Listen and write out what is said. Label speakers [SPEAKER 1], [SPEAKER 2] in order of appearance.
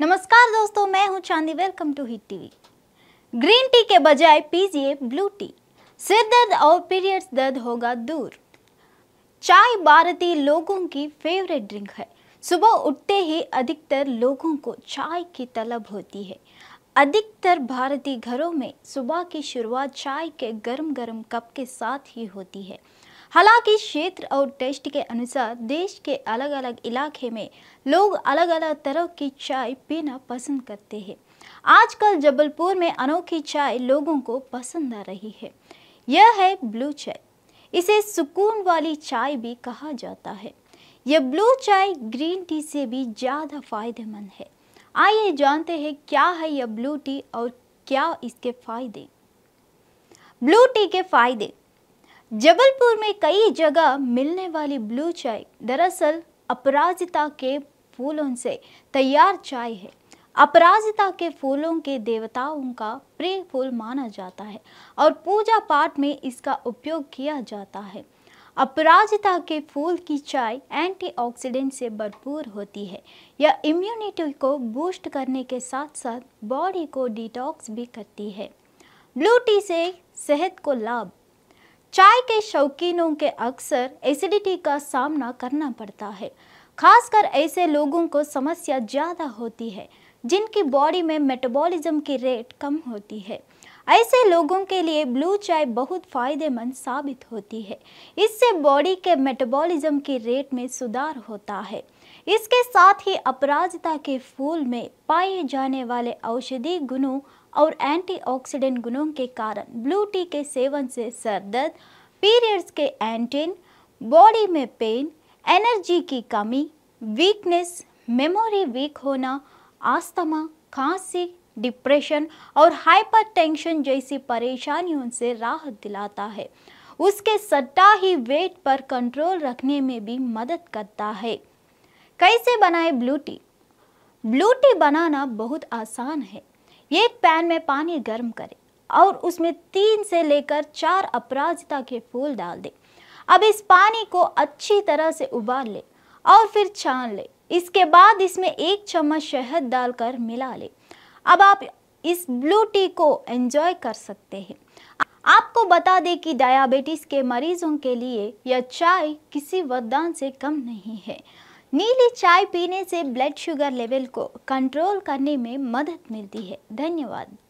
[SPEAKER 1] नमस्कार दोस्तों मैं हूं Chandi welcome to hit TV green tea के बजाय पीजिए ब्लू टी सिर दर्द और पीरियड्स दर्द होगा दूर चाय भारतीय लोगों की फेवरेट ड्रिंक है सुबह उठते ही अधिकतर लोगों को चाय की तलब होती है अधिकतर भारतीय घरों में सुबह की शुरुआत चाय के गर्म गर्म कप के साथ ही होती है हालांकि क्षेत्र और टेस्ट के अनुसार देश के अलग अलग इलाके में लोग अलग अलग तरह की चाय पीना पसंद करते हैं आजकल जबलपुर में अनोखी चाय लोगों को पसंद आ रही है यह है ब्लू चाय इसे सुकून वाली चाय भी कहा जाता है यह ब्लू चाय ग्रीन टी से भी ज़्यादा फायदेमंद है आइए जानते हैं क्या है यह ब्लू टी और क्या इसके फायदे ब्लू टी के फायदे जबलपुर में कई जगह मिलने वाली ब्लू चाय दरअसल अपराजिता के फूलों से तैयार चाय है अपराजिता के फूलों के देवताओं का प्रिय फूल माना जाता है और पूजा पाठ में इसका उपयोग किया जाता है अपराजिता के फूल की चाय एंटीऑक्सीडेंट से भरपूर होती है यह इम्यूनिटी को बूस्ट करने के साथ साथ बॉडी को डिटॉक्स भी करती है ब्लू टी से सेहत को लाभ चाय के शौकीनों के अक्सर एसिडिटी का सामना करना पड़ता है खासकर ऐसे लोगों को समस्या ज़्यादा होती है जिनकी बॉडी में मेटाबॉलिज्म की रेट कम होती है ऐसे लोगों के लिए ब्लू चाय बहुत फ़ायदेमंद साबित होती है इससे बॉडी के मेटाबॉलिज्म के रेट में सुधार होता है इसके साथ ही अपराजिता के फूल में पाए जाने वाले औषधि गुणों और एंटीऑक्सीडेंट गुणों के कारण ब्लू टी के सेवन से सर दर्द पीरियड्स के एंटीन बॉडी में पेन एनर्जी की कमी वीकनेस मेमोरी वीक होना आस्थमा खांसी डिप्रेशन और हाइपरटेंशन जैसी परेशानियों से राहत दिलाता है उसके सट्टा ही वेट पर कंट्रोल रखने में भी मदद करता है कैसे बनाए ब्लू टी ब्लू टी बनाना बहुत आसान है एक पैन में पानी गर्म करें और उसमें तीन से लेकर चार अपराजिता के फूल डाल दें अब इस पानी को अच्छी तरह से उबाल लें और फिर छान लें इसके बाद इसमें एक चम्मच शहद डालकर मिला लें अब आप इस ब्लू टी को एंजॉय कर सकते हैं आपको बता दें कि डायबिटीज़ के मरीजों के लिए यह चाय किसी वरदान से कम नहीं है नीली चाय पीने से ब्लड शुगर लेवल को कंट्रोल करने में मदद मिलती है धन्यवाद